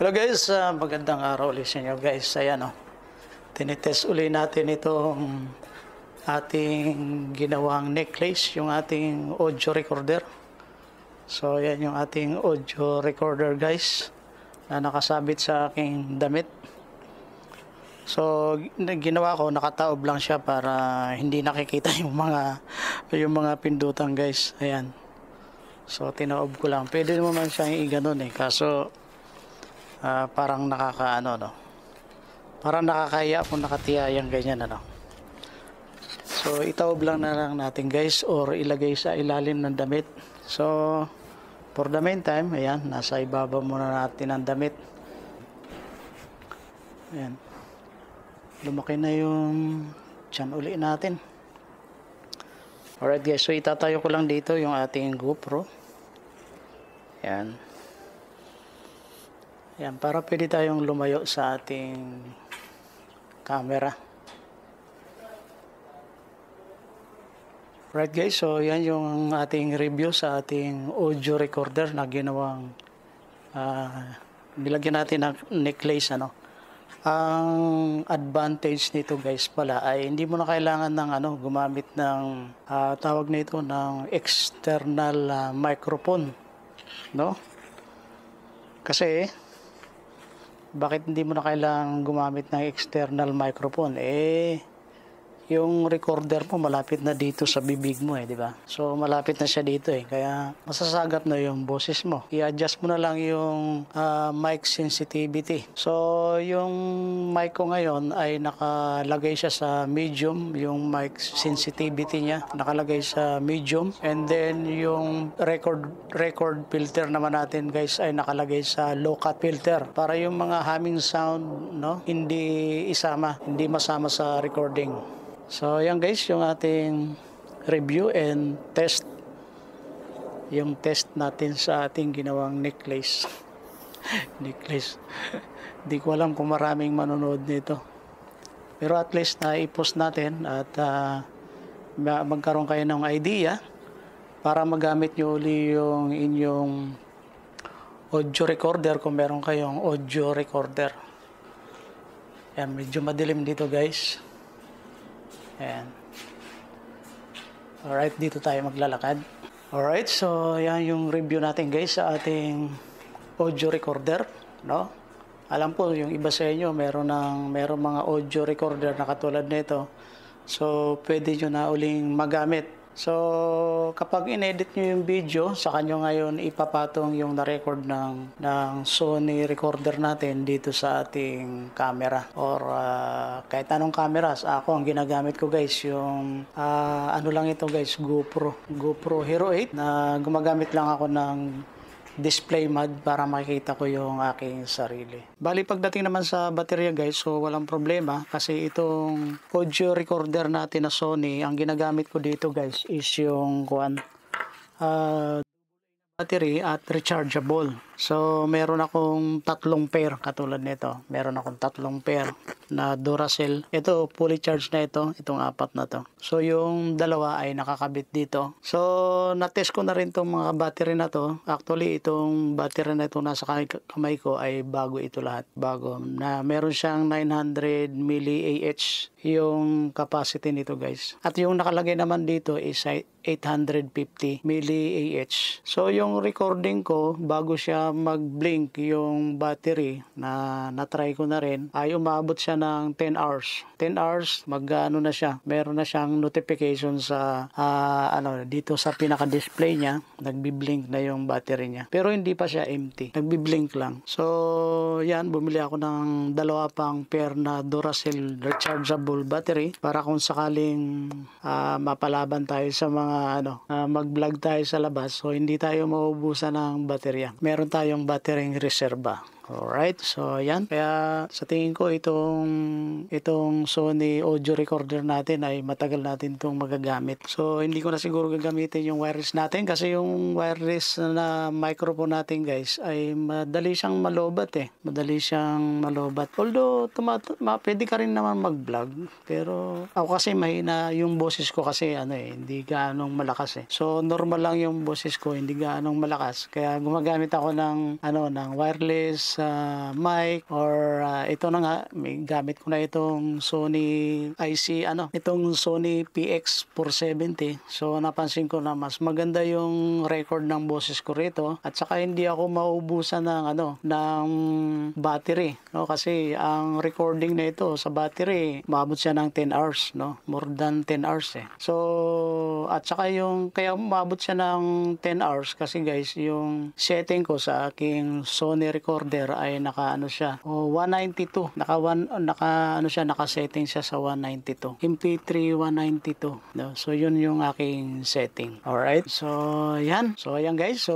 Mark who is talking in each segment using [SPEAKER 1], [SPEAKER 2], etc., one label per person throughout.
[SPEAKER 1] Hello guys, uh, magandang araw ulit sa inyo guys. Ayan o, oh, tinitest uli natin itong ating ginawang necklace, yung ating audio recorder. So ayan yung ating audio recorder guys na nakasabit sa aking damit. So ginawa ko nakataob lang siya para hindi nakikita yung mga yung mga pindutan guys. Ayan. So tinaob ko lang. Pwede naman siyang iganon eh. Kaso uh, parang nakakaano no parang nakakaya kung nakatiyayang ganyan ano so itaob lang na lang natin guys or ilagay sa ilalim ng damit so for the meantime ayan nasa ibaba muna natin ang damit ayan lumaki na yung chan uli natin alright guys so itatayo ko lang dito yung ating GoPro ayan yan, para pwede tayong lumayo sa ating camera. Right guys, so yan yung ating review sa ating audio recorder na ginawang uh, nilagyan natin ng necklace ano. Ang advantage nito guys pala ay hindi mo na kailangan ng ano gumamit ng uh, tawag nito ng external uh, microphone, no? Kasi bakit hindi mo na kailangan gumamit ng external microphone? Eh, yung recorder mo malapit na dito sa bibig mo eh, di ba? So malapit na siya dito eh, kaya masasagap na yung boses mo. I-adjust mo na lang yung uh, mic sensitivity. So yung mic ko ngayon ay nakalagay siya sa medium, yung mic sensitivity niya nakalagay sa medium and then yung record record filter naman natin guys ay nakalagay sa low cut filter para yung mga humming sound no hindi isama, hindi masama sa recording. So, yan guys, yung ating review and test. Yung test natin sa ating ginawang necklace. necklace. Hindi ko alam kung maraming manonood nito. Pero at least na uh, i-post natin at uh, magkaroon kayo ng idea para magamit nyo uli yung inyong audio recorder kung meron kayong audio recorder. Ayan, medyo madilim dito guys. Ayan. Alright, dito tayo maglalakad. Alright, so yan yung review natin guys sa ating audio recorder. No? Alam po, yung iba sa inyo, meron, ng, meron mga audio recorder na katulad nito. So, pwede nyo na uling magamit So, kapag inedit nyo yung video, sa kanyo ngayon ipapatong yung na-record ng, ng Sony recorder natin dito sa ating camera or uh, kahit anong camera. Sa ako, ang ginagamit ko guys, yung uh, ano lang ito guys, GoPro. GoPro Hero 8 na gumagamit lang ako ng display mud para makikita ko yung aking sarili. Bali pagdating naman sa baterya guys, so walang problema kasi itong audio recorder natin na Sony, ang ginagamit ko dito guys is yung kuan uh, ah, battery at rechargeable. So, meron akong tatlong pair katulad nito. Meron akong tatlong pair na Duracell. Ito, fully charged na ito. Itong apat na to. So, yung dalawa ay nakakabit dito. So, natest ko na rin itong mga battery na to. Actually, itong battery na ito nasa kamay ko ay bago ito lahat. Bago. Na meron siyang 900 mAh yung capacity nito guys. At yung nakalagay naman dito is 850 mAh. So yung recording ko, bago siya mag-blink yung battery na na-try ko na rin, ay umabot siya ng 10 hours. 10 hours, magano na siya. Meron na siyang notification sa uh, ano dito sa pinaka-display niya, nagbi-blink na yung battery niya. Pero hindi pa siya empty. Nagbi-blink lang. So yan, bumili ako ng dalawa pang pair na Duracell rechargeable battery para kung sakaling uh, mapalaban tayo sa mga mga ano, uh, mag-vlog tayo sa labas so hindi tayo mauubusan ng baterya. Meron tayong batereng reserba. Alright, so ayan. Kaya sa tingin ko itong, itong Sony audio recorder natin ay matagal natin itong magagamit. So hindi ko na siguro gagamitin yung wireless natin kasi yung wireless na microphone natin guys ay madali siyang malobat eh. Madali siyang malobat. Although tumat ma pwede ka rin naman mag-vlog pero ako kasi mahina yung boses ko kasi ano eh, hindi gaanong malakas eh. So normal lang yung boses ko, hindi gaanong malakas. Kaya gumagamit ako ng ano ng wireless sa mic or uh, ito na nga, may gamit ko na itong Sony IC, ano, itong Sony PX470. So napansin ko na mas maganda yung record ng boses ko rito at saka hindi ako maubusan ng ano, ng battery, no? Kasi ang recording na ito sa battery, maabot siya ng 10 hours, no? More than 10 hours eh. So at saka yung kaya maabot siya ng 10 hours kasi guys, yung setting ko sa aking Sony recorder sensor ay naka ano siya oh, 192 naka one, oh, naka ano siya naka setting siya sa 192 MP3 192 no? so yun yung aking setting alright so yan so ayan guys so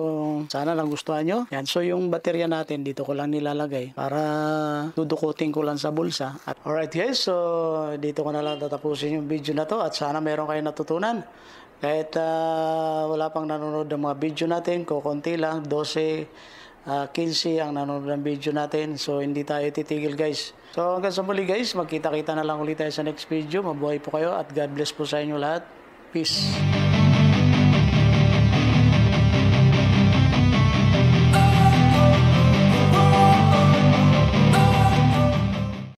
[SPEAKER 1] sana lang gustuhan nyo yan so yung baterya natin dito ko lang nilalagay para dudukutin ko lang sa bulsa at alright guys so dito ko na lang tatapusin yung video na to at sana meron kayo natutunan kahit uh, wala pang nanonood ng mga video natin, kukunti lang, 12 uh, ah, Kelsey ang nanonood ng video natin. So, hindi tayo titigil guys. So, hanggang sa muli guys, magkita-kita na lang ulit tayo sa next video. Mabuhay po kayo at God bless po sa inyo lahat. Peace.